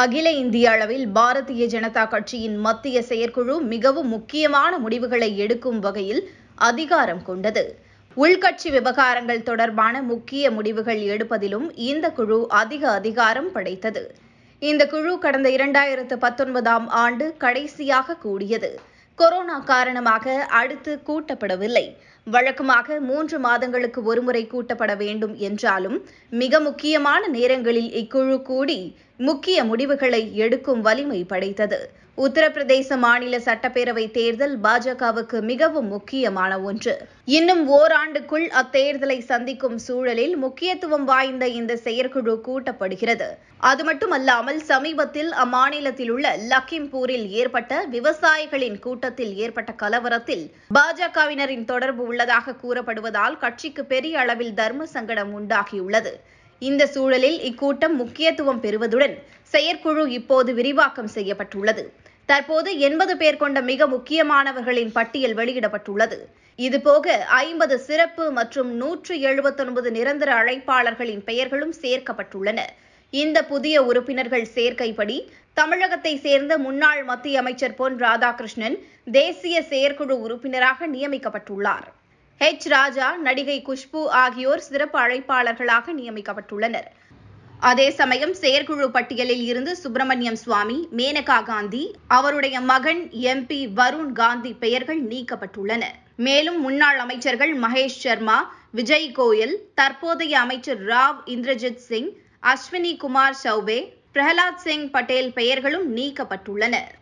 அகில இந்திய அளவில் பாரதிய ஜனதா கட்சியின் மத்திய செயற்குழு மிகவும் முக்கியமான முடிவுகளை எடுக்கும் வகையில் அதிகாரம் கொண்டது உள்கட்சி விவகாரங்கள் தொடர்பான முக்கிய முடிவுகள் எடுப்பதிலும் இந்த குழு அதிக அதிகாரம் படைத்தது இந்த குழு கடந்த இரண்டாயிரத்து பத்தொன்பதாம் ஆண்டு கடைசியாக கூடியது கொரோனா காரணமாக அடுத்து கூட்டப்படவில்லை வழக்கமாக மூன்று மாதங்களுக்கு ஒருமுறை கூட்டப்பட வேண்டும் என்றாலும் மிக முக்கியமான நேரங்களில் இக்குழு கூடி முக்கிய முடிவுகளை எடுக்கும் வலிமை படைத்தது உத்தரப்பிரதேச மாநில சட்டப்பேரவை தேர்தல் பாஜகவுக்கு மிகவும் முக்கியமான ஒன்று இன்னும் ஓராண்டுக்குள் அத்தேர்தலை சந்திக்கும் சூழலில் முக்கியத்துவம் வாய்ந்த இந்த செயற்குழு கூட்டப்படுகிறது அது மட்டுமல்லாமல் சமீபத்தில் அம்மாநிலத்தில் உள்ள லக்கிம்பூரில் ஏற்பட்ட விவசாயிகளின் கூட்டத்தில் ஏற்பட்ட கலவரத்தில் பாஜகவினரின் தொடர்பு உள்ளதாக கூறப்படுவதால் கட்சிக்கு பெரிய அளவில் தர்ம சங்கடம் உண்டாகியுள்ளது இந்த சூழலில் இக்கூட்டம் முக்கியத்துவம் பெறுவதுடன் செயற்குழு இப்போது விரிவாக்கம் செய்யப்பட்டுள்ளது தற்போது எண்பது பேர் கொண்ட மிக முக்கியமானவர்களின் பட்டியல் வெளியிடப்பட்டுள்ளது இதுபோக ஐம்பது சிறப்பு மற்றும் நூற்று எழுபத்தொன்பது நிரந்தர அழைப்பாளர்களின் பெயர்களும் சேர்க்கப்பட்டுள்ளன இந்த புதிய உறுப்பினர்கள் சேர்க்கைப்படி தமிழகத்தை சேர்ந்த முன்னாள் மத்திய அமைச்சர் பொன் ராதாகிருஷ்ணன் தேசிய செயற்குழு உறுப்பினராக நியமிக்கப்பட்டுள்ளார் ஹெச் ராஜா நடிகை குஷ்பு ஆகியோர் சிறப்பு அழைப்பாளர்களாக நியமிக்கப்பட்டுள்ளனர் அதே சமயம் செயற்குழு பட்டியலில் இருந்து சுப்பிரமணியம் சுவாமி மேனகா காந்தி அவருடைய மகன் எம்பி வருண் காந்தி பெயர்கள் நீக்கப்பட்டுள்ளன மேலும் முன்னாள் அமைச்சர்கள் மகேஷ் சர்மா விஜய் கோயல் தற்போதைய அமைச்சர் ராவ் இந்திரஜித் சிங் அஸ்வினி குமார் சௌபே பிரஹலாத் சிங் பட்டேல் பெயர்களும் நீக்கப்பட்டுள்ளனர்